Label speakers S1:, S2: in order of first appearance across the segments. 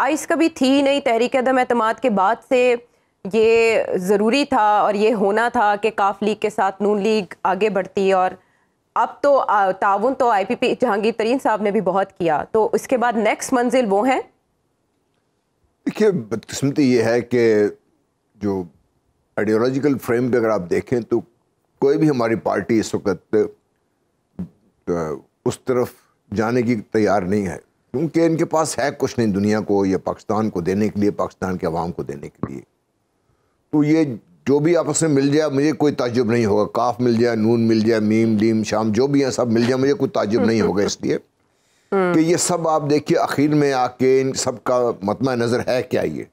S1: Ice कभी थी नहीं तहरीक अदम अतमाद के बाद से ये ज़रूरी था और ये होना था कि काफ लीग के साथ नून लीग आगे बढ़ती और अब तो ताउन तो आई पी पी जहांगीर तरीन साहब ने भी बहुत किया तो इसके बाद नेक्स्ट मंजिल वो हैं देखिए बदकस्मती ये है कि जो आइडियोलॉजिकल फ्रेम पर अगर आप देखें तो कोई भी हमारी पार्टी इस वक्त तो उस तरफ जाने की तैयार नहीं है क्योंकि इनके पास है कुछ नहीं दुनिया को या पाकिस्तान को देने के लिए पाकिस्तान के आवाम को देने के लिए तो ये जो भी आपस में मिल जाए मुझे कोई ताजुब नहीं होगा काफ मिल जाए नून मिल जाए मीम लीम शाम जो भी है सब मिल जाए मुझे कोई ताजुब नहीं होगा इसलिए हम्म। कि ये सब आप देखिए आखिर में आके इन सब का मतम नज़र है क्या ये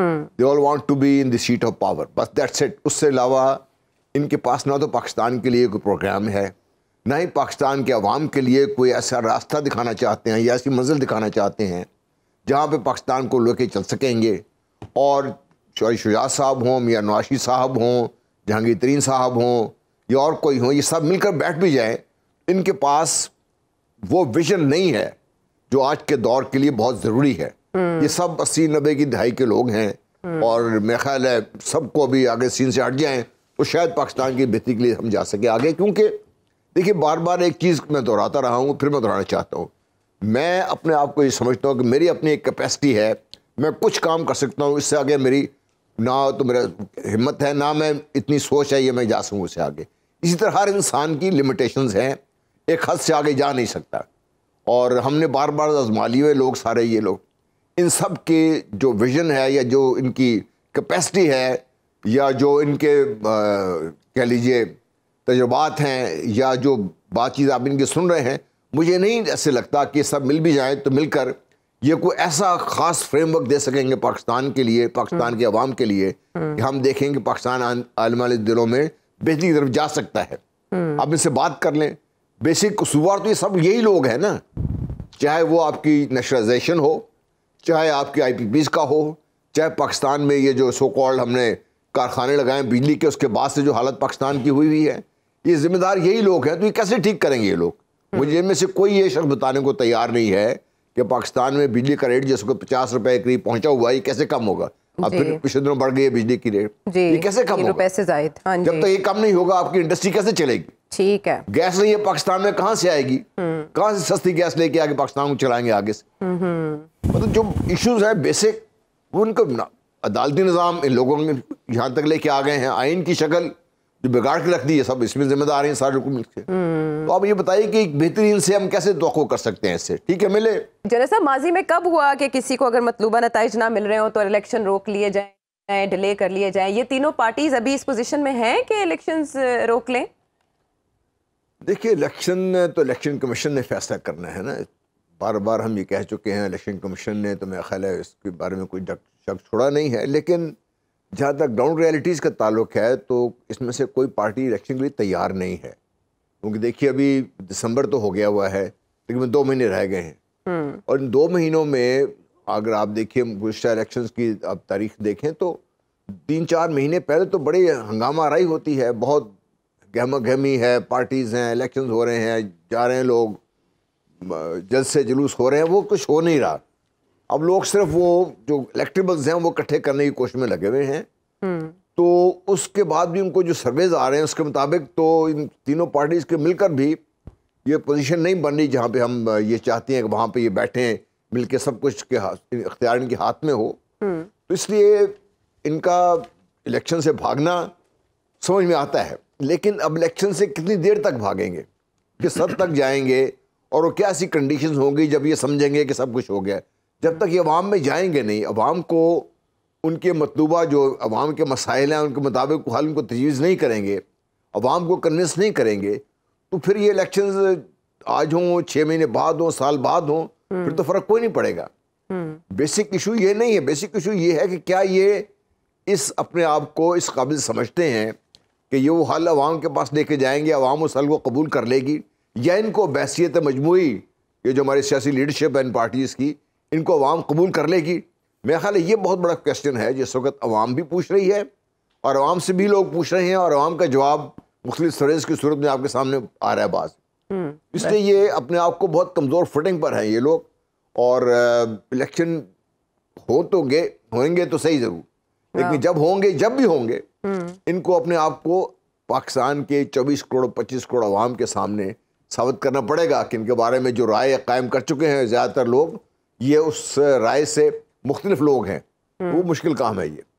S1: they all want to be in seat of power बस दैट्स इट उससे अलावा इनके पास ना तो पाकिस्तान के लिए कोई प्रोग्राम है ना ही पाकिस्तान के अवाम के लिए कोई ऐसा रास्ता दिखाना चाहते हैं या ऐसी मंजिल दिखाना चाहते हैं जहाँ पर पाकिस्तान को लेके चल सकेंगे और चाहे शुजात साहब हों या नवाशी साहब हों जहांगीर तरीन साहब हों या और कोई हों ये सब मिलकर बैठ भी जाएँ इनके पास वो विजन नहीं है जो आज के दौर के लिए बहुत ज़रूरी है हम्म। ये सब अस्सी नब्बे की दहाई के लोग हैं हम्म। और मेरा ख्याल है सबको अभी आगे सीन से हट जाएँ तो शायद पाकिस्तान की बेहतरी के लिए हम जा सके आगे क्योंकि देखिए बार बार एक चीज़ मैं दोहराता रहा हूँ फिर मैं दोहराना चाहता हूँ मैं अपने आप को ये समझता हूँ कि मेरी अपनी एक कैपेसिटी है मैं कुछ काम कर सकता हूँ इससे आगे मेरी ना तो मेरा हिम्मत है ना मैं इतनी सोच है ये मैं जा सकूँ उससे आगे इसी तरह हर इंसान की लिमिटेशंस हैं एक हद से आगे जा नहीं सकता और हमने बार बार आजमा लिए हुए लोग सारे ये लोग इन सब के जो विज़न है या जो इनकी कैपेसिटी है या जो इनके कह लीजिए तजुर्बात हैं या जो बातचीत आप इनकी सुन रहे हैं मुझे नहीं ऐसे लगता कि सब मिल भी जाएँ तो मिलकर ये कोई ऐसा ख़ास फ्रेमवर्क दे सकेंगे पाकिस्तान के लिए पाकिस्तान हम्म। के अवाम के लिए कि हम्म। हम देखेंगे पाकिस्तान आने वाले दिलों में बेहतरी की तरफ जा सकता है हम्म। आप इनसे बात कर लें बेसिक कसूवार तो ये सब यही लोग हैं ना चाहे वो आपकी नेशनलाइजेशन हो चाहे आपके आई पी पीज का हो चाहे पाकिस्तान में ये जो सो कॉल्ड हमने कारखाने लगाए बिजली के उसके बाद से जो हालत पाकिस्तान की हुई हुई है ये जिम्मेदार यही लोग हैं तो ये कैसे ठीक करेंगे ये लोग मुझे हम्म। इनमें से कोई ये शख्स बताने को तैयार नहीं है कि पाकिस्तान में बिजली का रेट जिसको पचास रुपए के करीब पहुंचा हुआ है ये कैसे कम होगा अब फिर पिछले दिनों बढ़ गई है बिजली की रेट ये कैसे कम तो होगा से जायद हाँ जब तक तो ये कम नहीं होगा आपकी इंडस्ट्री कैसे चलेगी ठीक है गैस नहीं है पाकिस्तान में कहाँ से आएगी हम्म। कहाँ से सस्ती गैस लेके आगे पाकिस्तान को चलाएंगे आगे से हम्म। मतलब जो इश्यूज है बेसिक वो उनको अदालती निज़ाम इन लोगों में यहाँ तक लेके आ गए हैं आइन की शक्ल जो बिगाड़ के रख दी है सब इसमें जिम्मेदार हैं सारे हुकूमत के तो आप ये बताइए कि एक बेहतरीन से हम कैसे तो कर सकते हैं इससे ठीक है मिले जनरल साहब माजी में कब हुआ कि किसी को अगर मतलूबा नतज ना मिल रहे हो तो इलेक्शन रोक लिए जाए डिले कर लिए जाए ये तीनों पार्टीज अभी इस पोजिशन में हैं कि इलेक्शन रोक लें देखिए इलेक्शन तो इलेक्शन कमीशन ने फैसला करना है ना बार बार हम ये कह चुके हैं इलेक्शन कमीशन ने तो मेरा ख्याल है इसके बारे में कोई शक छोड़ा नहीं है लेकिन जहाँ तक ग्राउंड रियलिटीज़ का ताल्लुक है तो इसमें से कोई पार्टी इलेक्शन के लिए तैयार नहीं है क्योंकि देखिए अभी दिसंबर तो हो गया हुआ है लेकिन दो महीने रह गए हैं हम्म। और इन दो महीनों में अगर आप देखिए गुजशत इलेक्शंस की आप तारीख देखें तो तीन चार महीने पहले तो बड़ी हंगामा आराई होती है बहुत गहमा गहमी है पार्टीज़ हैं इलेक्शंस हो रहे हैं जा रहे हैं लोग जल्द से जुलूस हो रहे हैं वो कुछ हो नहीं रहा अब लोग सिर्फ वो जो इलेक्ट्रिबल्स हैं वो इकट्ठे करने की कोशिश में लगे हुए हैं हम्म। तो उसके बाद भी उनको जो सर्वेज आ रहे हैं उसके मुताबिक तो इन तीनों पार्टीज़ के मिलकर भी ये पोजीशन नहीं बन रही जहाँ पे हम ये चाहते हैं कि वहाँ पे ये बैठें मिल के सब कुछ के अख्तियार इनके हाथ में हो हम्म। तो इसलिए इनका इलेक्शन से भागना समझ में आता है लेकिन अब इलेक्शन से कितनी देर तक भागेंगे किस हद तक जाएंगे और वो क्या ऐसी कंडीशन होंगी जब ये समझेंगे कि सब कुछ हो गया जब तक ये अवाम में जाएंगे नहीं अवाम को उनके मतलूबा जो अवाम के मसाइल हैं उनके मुताबिक हल उनको तजवीज़ नहीं करेंगे अवाम को कन्विंस नहीं करेंगे तो फिर ये इलेक्शन आज हों छः महीने बाद हों साल बाद हों फिर तो फ़र्क कोई नहीं पड़ेगा बेसिक इशू ये नहीं है बेसिक इशू ये है कि क्या ये इस अपने आप को इस काबिल समझते हैं कि ये वो हल अवाम के पास लेके जाएंगे आवाम उस हल को कबूल कर लेगी या इनको बैसीत मजमू ये जो हमारी सियासी लीडरशिप है इन पार्टीज़ की इनको अवाम कबूल कर लेगी मेरा ख्याल ये बहुत बड़ा क्वेश्चन है जिस वक्त अवाम भी पूछ रही है और आवाम से भी लोग पूछ रहे हैं और आवाम का जवाब मुख्तु सरेज की सूरत में आपके सामने आ रहा है बाज हम्म, इसलिए ये अपने आप को बहुत कमज़ोर फुटिंग पर हैं ये लोग और इलेक्शन हो तो गए होंगे तो सही ज़रूर लेकिन हाँ। जब होंगे जब भी होंगे हम्म। इनको अपने आप को पाकिस्तान के 24 करोड़ 25 करोड़ आवाम के सामने साबित करना पड़ेगा कि इनके बारे में जो राय कायम कर चुके हैं ज़्यादातर लोग ये उस राय से मुख्तलिफ लोग हैं वो मुश्किल काम है ये